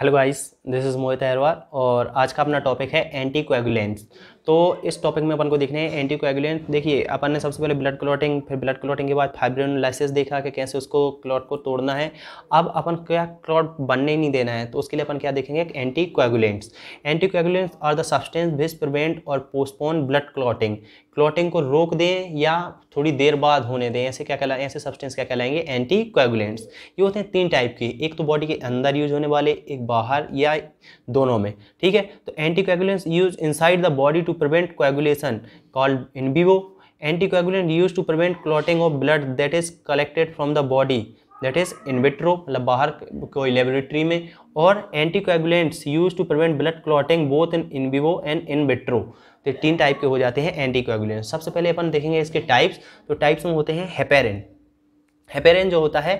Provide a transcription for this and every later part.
hello guys this is Mohit Aharwar और आज का अपना टॉपिक है एंटी कोएगुलेंट्स तो इस टॉपिक में अपन को देखने हैं एंटी कोएगुलेंट देखिए अपन ने सबसे पहले ब्लड क्लॉटिंग फिर ब्लड क्लॉटिंग के बाद फाइब्रोनलाइसिस देखा कि कैसे उसको क्लॉट को तोड़ना है अब अपन क्या क्लॉट बनने ही नहीं देना है तो उसके लिए अपन क्या देखेंगे anti coagulants anti coagulants are the substance which prevent और पोस्टपोन ब्लड क्लॉटिंग क्लॉटिंग को रोक दें या थोड़ी देर बाद होने दें ऐसे क्या कहलाएं ऐसे सब्सटेंस क्या कहलाएंगे एंटी कोएगुलेंट्स ये होते हैं तीन टाइप के एक तो बॉडी के अंदर यूज होने वाले एक बाहर या या दोनों में ठीक है तो anti coagulants use inside the body to prevent coagulation called in vivo anti coagulant use to prevent clotting of blood that is collected from the body that is in vitro मतलब बाहर कोई लेबोरेटरी में और anti coagulants use to prevent blood clotting both in in vivo and in vitro तो तीन type के हो जाते हैं एंटी कोएगुलेंट्स सबसे पहले अपन देखेंगे इसके टाइप्स तो टाइप्स में होते हैं हेपेरिन हेपेरिन जो होता है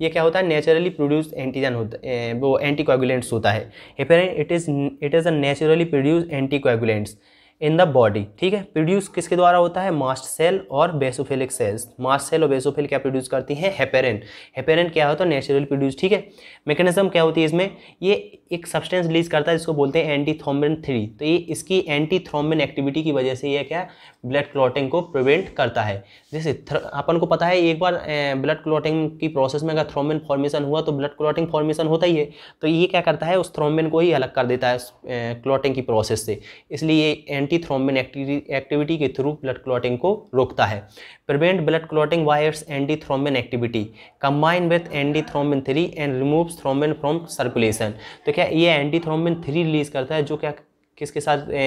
ये क्या होता है नेचुरली प्रोड्यूस एंटीजन होता वो एंटीकोगुलेंट्स होता है it is it is a naturally produce anticoagulants in the body ठीक है प्रोड्यूस किसके द्वारा होता है मास्ट सेल और बेसोफिलिक सेल्स मास्ट सेल और बेसोफिल क्या प्रोड्यूस करती हैं हेपेरिन हेपेरिन क्या होता है नेचुरल प्रोड्यूस ठीक है मैकेनिज्म क्या होती है इसमें ये एक सब्सटेंस रिलीज करता है जिसको बोलते हैं एंटी थ्रोम्बिन थ्री तो ये इसकी एंटी थ्रोम्बिन एक्टिविटी की वजह से यह क्या ब्लड क्लॉटिंग को प्रिवेंट करता है जैसे अपन को पता है एक बार ब्लड क्लॉटिंग की प्रोसेस में अगर थ्रोम्बिन फॉर्मेशन हुआ तो ब्लड क्लॉटिंग फॉर्मेशन होता ही है तो ये क्या करता है उस थ्रोम्बिन को ही अलग कर देता है क्लॉटिंग की प्रोसेस से इसलिए ये एंटी थ्रोम्बिन एक्टिविटी के थ्रू ब्लड क्लॉटिंग को रोकता है प्रिवेंट ब्लड क्लॉटिंग वायर्स anti thrombin activity combine with anti thrombin three and remove thrombin from circulation तो क्या ये एंटी थ्रोम्बिन थ्री रिलीज करता है जो क्या किसके साथ ए,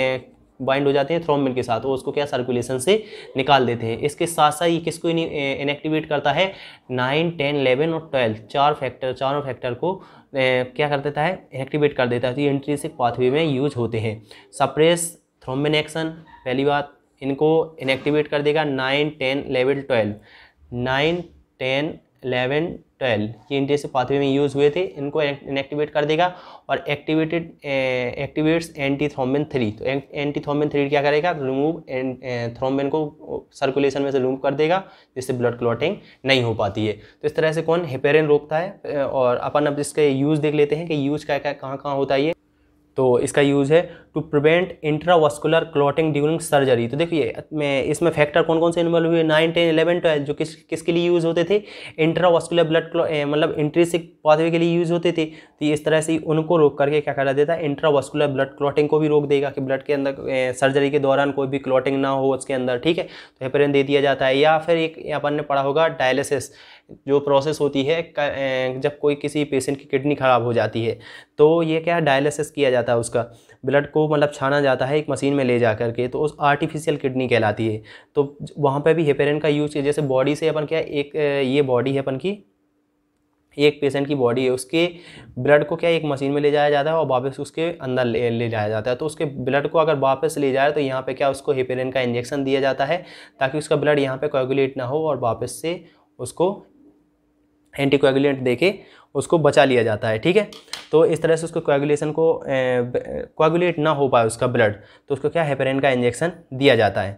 बाइंड हो जाते हैं थ्रोम्बिन के साथ वो उसको क्या सर्कुलेशन से निकाल देते हैं इसके साथ साथ ये किसको इनएक्टिवेट करता है नाइन टेन इलेवन और ट्वेल्व चार फैक्टर चारों फैक्टर को ए, क्या कर देता है इनएक्टिवेट कर देता है तो ये इंट्रेसिक पाथवे में यूज होते हैं सप्रेस थ्रोमिन एक्शन पहली बात इनको इनएक्टिवेट कर देगा nine ten eleven twelve nine ten eleven twelve ये इनके पाथवे में यूज़ हुए थे इनको इनएक्टिवेट कर देगा और activated activates anti thrombin three तो एंटी थ्रोमिन थ्री क्या करेगा रिमूव थ्रोमिन को सर्कुलेशन में से रिमूव कर देगा जिससे ब्लड क्लॉटिंग नहीं हो पाती है तो इस तरह से कौन हेपेरिन रोकता है और अपन अब इसके यूज़ देख लेते हैं कि यूज़ क्या क्या कहाँ कहाँ होता है ये तो इसका यूज़ है to prevent intravascular clotting during surgery तो देखिए मैं इसमें फैक्टर कौन कौन से इन्वॉल्व हुए नाइन टेन इलेवन ट्वेल्व जो किस किसके लिए यूज़ होते थे इंट्रावास्कुलर ब्लड मतलब इंट्रेसिक पाथवे के लिए यूज़ होते थे तो इस तरह से उनको रोक करके क्या करा देता है इंट्रावास्कुलर ब्लड क्लॉटिंग को भी रोक देगा कि ब्लड के अंदर सर्जरी के दौरान कोई भी क्लॉटिंग ना हो उसके अंदर ठीक है तो हेपरिन दे दिया जाता है या फिर एक अपन ने पढ़ा होगा डायलिसिस जो प्रोसेस होती है जब कोई किसी पेशेंट की किडनी ख़राब हो जाती है तो ये क्या डायलिसिस किया जाता है उसका ब्लड को मतलब छाना जाता है एक मशीन में ले जा करके तो उस आर्टिफिशियल किडनी कहलाती है तो वहाँ पर भी हेपेरिन का यूज़ किया जैसे बॉडी से अपन क्या एक ये बॉडी है अपन की एक पेशेंट की बॉडी है उसके ब्लड को क्या एक मशीन में ले जाया जाता है और वापस उसके अंदर ले, ले जाया जाता है तो उसके ब्लड को अगर वापस ले जाए तो यहाँ पे क्या उसको हेपेरिन का इंजेक्शन दिया जाता है ताकि उसका ब्लड यहाँ पे कोगुलेट ना हो और वापस से उसको एंटीकोएगुलेंट दे के उसको बचा लिया जाता है ठीक है तो इस तरह से उसको कोएगुलेशन को कोएगुलेट ना हो पाए उसका ब्लड तो उसको क्या हेपरेन का इंजेक्शन दिया जाता है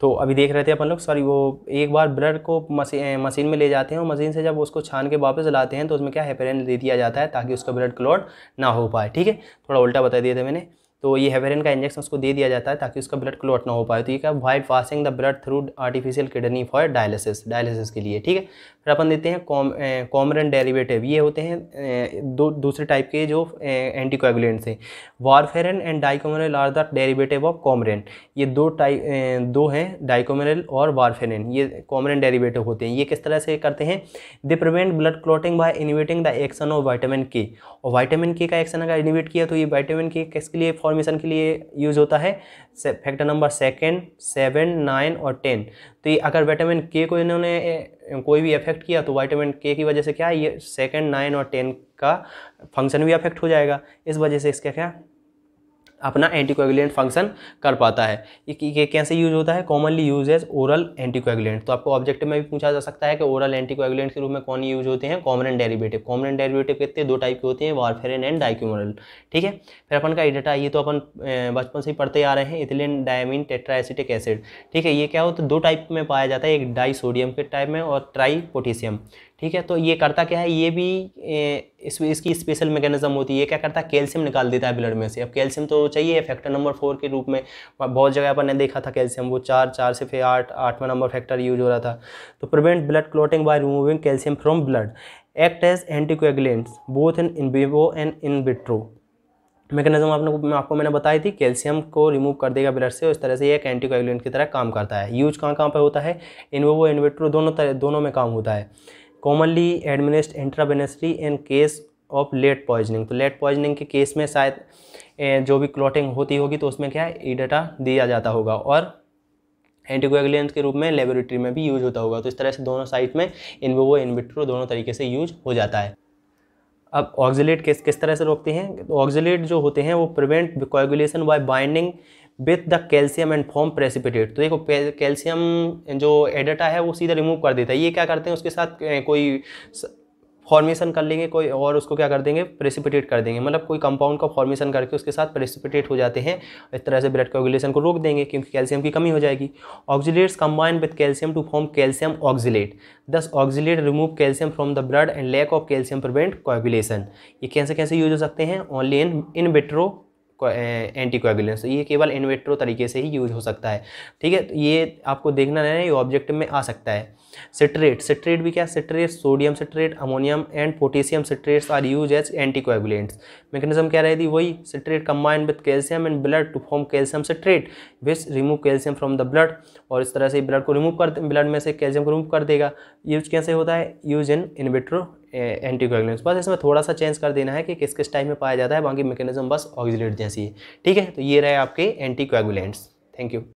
तो अभी देख रहे थे अपन लोग सॉरी वो एक बार ब्लड को मशीन मशीन में ले जाते हैं और मशीन से जब उसको छान के वापस लाते हैं तो उसमें क्या हेपरेन दे दिया जाता है ताकि उसका ब्लड क्लॉट ना हो पाए ठीक है थोड़ा उल्टा बता दिया था मैंने तो ये हेवेरिन का इंजेक्शन उसको दे दिया जाता है ताकि उसका ब्लड क्लोट ना हो पाए तो ये क्या while passing the blood through artificial kidney for dialysis dialysis के लिए ठीक है फिर अपन देते हैं कॉम कॉमरन डेरिवेटिव ये होते हैं दो दूसरे टाइप के जो एंटीकोगुलेंट्स हैं warfarin and dicoumarol are the derivative of coumarin ये दो टाइप दो हैं डाइकोमरल और वारफेरन ये कॉमरन डेरीवेटिव होते हैं ये किस तरह से करते हैं they prevent blood clotting by inhibiting the action of vitamin K और वाइटामिन के का एक्शन अगर इनिवेट किया तो ये वाइटामिन के किसके लिए फॉर्मेशन के लिए यूज होता है factor number second seven nine और टेन तो ये अगर विटामिन के को इन्होंने कोई भी अफेक्ट किया तो वाइटामिन के की वजह से क्या है ये सेकेंड नाइन और टेन का फंक्शन भी अफेक्ट हो जाएगा इस वजह से इसका क्या अपना एंटीकोगुलेंट फंक्शन कर पाता है ये कैसे यूज होता है commonly use as oral anticoagulant तो आपको ऑब्जेक्टिव में भी पूछा जा सकता है कि ओरल एंटीकोगुलेंट के रूप में कौन यूज होते हैं कॉमन डेरिवेटिव कॉमन डेरिवेटिव कितने दो टाइप के होते हैं वारफेरिन एंड डाइक्यूमरल ठीक है फिर अपन का डाटा ये तो अपन बचपन से ही पढ़ते आ रहे हैं इथिलीन डायमिन टेट्राएसिटिक एसिड ठीक है ये क्या हो तो दो टाइप में पाया जाता है एक डाई सोडियम के टाइप में और ट्राई पोटेशियम ठीक है तो ये करता क्या है ये भी इस इसकी स्पेशल मैकेनिज्म होती है ये क्या करता है कैल्शियम निकाल देता है ब्लड में से अब कैल्शियम तो चाहिए फैक्टर नंबर फोर के रूप में बहुत जगह पर ने देखा था कैल्शियम वो चार चार से फिर आठ आठवां नंबर फैक्टर यूज हो रहा था तो prevent blood clotting by removing calcium from blood act as anticoagulants both in in and in vitro mechanism आपने आपको मैंने बताई थी कैल्शियम को रिमूव कर देगा ब्लड से और इस तरह से एक एंटीकोएगुलेंट की तरह काम करता है यूज कहाँ कहाँ पर होता है इनवो विट्रो दोनों तरह दोनों में काम होता है commonly administered intravenously in case of lead poisoning तो लेट पॉइजनिंग के केस में शायद जो भी क्लॉटिंग होती होगी तो उसमें क्या है ई e डाटा दिया जाता होगा और एंटीकोगुलेंट के रूप में लेबोरेटरी में भी यूज होता होगा तो इस तरह से दोनों साइट में इनविवो इनविट्रो दोनों तरीके से यूज हो जाता है अब ऑक्जिलेट किस किस तरह से रोकते हैं ऑक्जिलेट तो जो होते हैं वो prevent coagulation by binding with the calcium and form precipitate तो देखो कैल्शियम जो एडेटा है वो सीधा रिमूव कर देता है ये क्या करते हैं उसके साथ कोई फॉर्मेशन कर लेंगे कोई और उसको क्या कर देंगे प्रेसिपिटेट कर देंगे मतलब कोई कंपाउंड का फॉर्मेशन करके उसके साथ प्रेसिपिटेट हो जाते हैं इस तरह से ब्लड कोगुलेशन को रोक देंगे क्योंकि कैल्शियम की कमी हो जाएगी oxalates combine with calcium to form calcium oxalate this oxalate remove calcium from the blood and lack of calcium prevent coagulation ये कैसे कैसे यूज हो सकते हैं only in in vitro anti coagulants तो ये केवल इन्वेट्रो तरीके से ही यूज हो सकता है ठीक है तो ये आपको देखना रहना ये ऑब्जेक्ट में आ सकता है सिट्रेट सिट्रेट भी क्या citrate sodium citrate ammonium and potassium citrates are use as anti coagulants mechanism क्या रहे थी वही citrate combined with calcium and blood to form calcium citrate which remove calcium from the blood और इस तरह से ब्लड को रिमूव कर ब्लड में से कैल्शियम को रिमूव कर देगा यूज कैसे होता है यूज इन इनविट्रो एंटीकोगुलेंस बस इसमें थोड़ा सा चेंज कर देना है कि किस किस टाइप में पाया जाता है बाकी मेकेनिज्म बस ऑक्जिलेट जैसी है ठीक है तो ये रहे आपके एंटीकोगुलेंट्स थैंक यू